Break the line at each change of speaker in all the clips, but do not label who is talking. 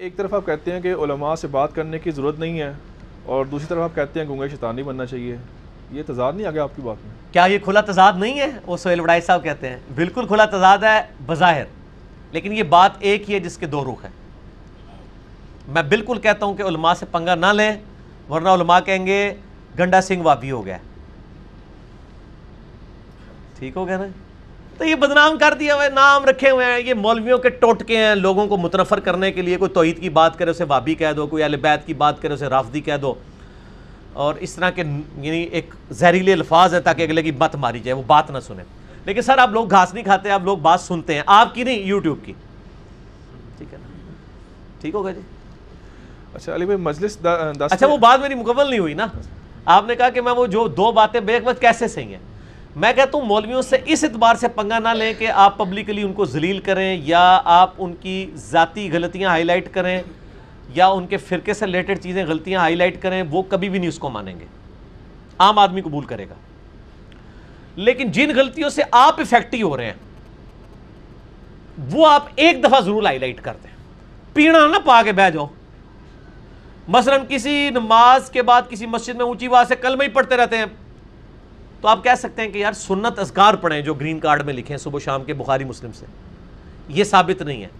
एक तरफ आप कहते हैं कि उलमा से बात करने की ज़रूरत नहीं है और दूसरी तरफ आप कहते हैं गुंगा शैतानी बनना चाहिए ये तजाद नहीं आ गया आपकी बात में क्या ये खुला तजाद नहीं है वो सोहेल वड़ाई साहब कहते हैं बिल्कुल खुला तजाद है बज़ाहिर लेकिन ये बात एक ही है जिसके दो रुख है मैं बिल्कुल कहता हूँ कि उलमा से पंगा ना लें वरना उलमा कहेंगे गंडा सिंह वाबी हो गया ठीक हो गया ना तो ये बदनाम कर दिया हुआ है नाम रखे हुए हैं ये मौलवियों के टोटके हैं लोगों को मुतनफर करने के लिए कोई तोहद की बात करे उसे वाबी कह दो कोई अलबैत की बात करे उसे राफदी कह दो और इस तरह के यानी एक जहरीले अल्फाज है ताकि अगले की बात मारी जाए वो बात ना सुने लेकिन सर आप लोग घास नहीं खाते आप लोग बात सुनते हैं आपकी नहीं यूट्यूब की ठीक है ना ठीक होगा जी अच्छा अली भाई मजलिस अच्छा वो बात मेरी मुकम्मल नहीं हुई ना आपने कहा कि मैं वो जो दो बातें बेक कैसे सही हैं मैं कहता हूँ मौलवियों से इस एतबार से पंगा ना लें कि आप पब्लिकली उनको जलील करें या आप उनकी ज़ाती गलतियाँ हाईलाइट करें या उनके फ़िरके से रिलेटेड चीज़ें गलतियाँ हाईलाइट करें वो कभी भी नहीं उसको मानेंगे आम आदमी कबूल करेगा लेकिन जिन गलतियों से आप इफेक्टिव हो रहे हैं वो आप एक दफ़ा ज़रूर हाईलाइट कर दें पीना ना पा के बह जाओ मसलन किसी नमाज के बाद किसी मस्जिद में ऊंची आवाज से कलमे ही पढ़ते रहते हैं तो आप कह सकते हैं कि यार सुन्नत असगार पढ़ें जो ग्रीन कार्ड में लिखे हैं सुबह शाम के बुखारी मुस्लिम से ये साबित नहीं है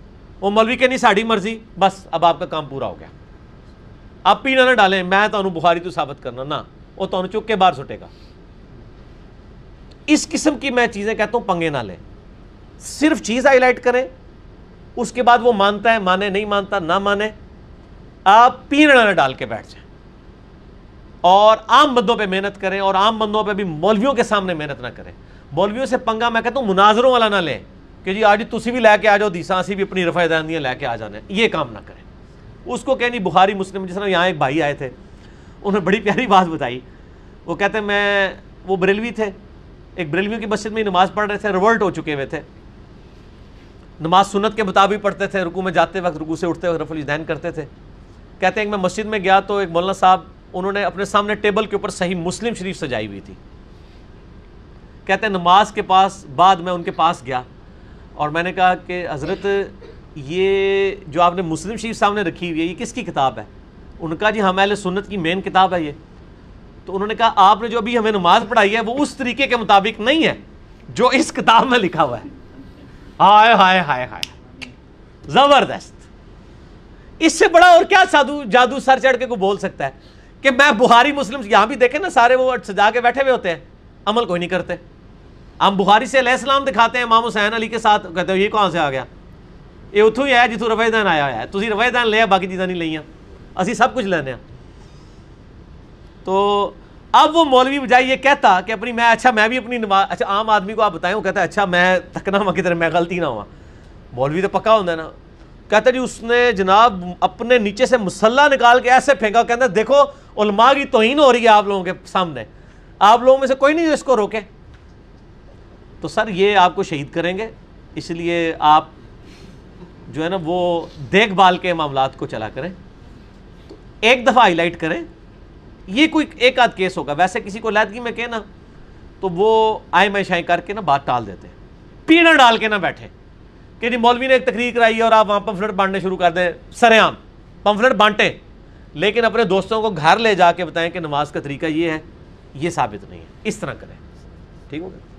वो मलवी के नहीं साड़ी मर्जी बस अब आपका काम पूरा हो गया आप पीना ना डालें मैं तो बुखारी तो साबित करना ना वो तो चुप के बाहर सुटेगा इस किस्म की मैं चीज़ें कहता हूं पंगे ना लें सिर्फ चीज़ हाईलाइट करें उसके बाद वो मानता है माने नहीं मानता ना माने आप पीना ना डाल के बैठ जाए और आम बंदों पे मेहनत करें और आम बंदों पे भी मौलवियों के सामने मेहनत ना करें मौलवियों से पंगा मैं कहता हूँ मुनाजरों वाला ना लें कि जी आज तुम भी लैके आ जाओ दीसा असी भी अपनी रफादानियाँ लैके आ जाने ये काम ना करें उसको नहीं बुखारी मुस्लिम जिस तरह यहाँ एक भाई आए थे उन्होंने बड़ी प्यारी बात बताई वो कहते मैं वो बरेलवी थे एक बरेलवियों की मस्जिद में नमाज़ पढ़ रहे थे रिवर्ट हो चुके हुए थे नमाज सुनत के मुताबिक पढ़ते थे रुकू में जाते वक्त रुकू से उठते वक्त रफुल करते थे कहते हैं मैं मस्जिद में गया तो एक मौलाना साहब उन्होंने अपने सामने टेबल के ऊपर सही मुस्लिम शरीफ सजाई हुई थी कहते हैं नमाज के पास बाद मैं उनके पास गया और मैंने कहा कि हज़रत ये जो आपने मुस्लिम शरीफ सामने रखी हुई है ये किसकी किताब है उनका जी हम हमारे सुन्नत की मेन किताब है ये तो उन्होंने कहा आपने जो अभी हमें नमाज पढ़ाई है वो उस तरीके के मुताबिक नहीं है जो इस किताब में लिखा हुआ है हाय हाय हाय हाय ज़बरदस्त इससे बड़ा और क्या साधु जादू सर चढ़ के को बोल सकता है कि मैं बुहारी मुस्लिम यहाँ भी देखें ना सारे वो सजा के बैठे हुए होते हैं अमल कोई नहीं करते हम बुहारी से अलैहिस्सलाम दिखाते हैं इमाम हुसैन अली के साथ कहते हो ये कौन से आ गया ये उतू ही आया जितू रवैदान आया ਹੋਇਆ ਤੁਸੀਂ ਰਵਾਇਦਾਨ ਲਿਆ ਬਾਕੀ ਚੀਜ਼ਾਂ ਨਹੀਂ ਲਈਆਂ ਅਸੀਂ ਸਭ ਕੁਝ ਲੈਨੇ तो अब वो मौलवी बजाय ये कहता कि अपनी मैं अच्छा मैं भी अपनी नमाज अच्छा आम आदमी को आप बताए कहता है अच्छा मैं थकना हुआ किधर मैं गलती ना हुआ मौलवी तो पक्का होता है ना कहता जी उसने जनाब अपने नीचे से मसल्ला निकाल के ऐसे फेंका कहता देखो उलमा की तोहन हो रही है आप लोगों के सामने आप लोगों में से कोई नहीं जो इसको रोके तो सर ये आपको शहीद करेंगे इसलिए आप जो है ना वो देखभाल के मामला को चला करें तो एक दफ़ा हाईलाइट करें ये कोई एक आध केस होगा वैसे किसी को लैदगी में कहे ना तो वो आए मैं शाई करके ना बात टाल देते पीना पीड़ा डाल के ना बैठे कि जी मौलवी ने एक तकरीर कराई है और आप वहाँ पम्फलेट बांटने शुरू कर दें सरेआम पम्फलेट बांटें लेकिन अपने दोस्तों को घर ले जाके बताएं कि नमाज का तरीका ये है ये साबित नहीं है इस तरह करें ठीक हो गया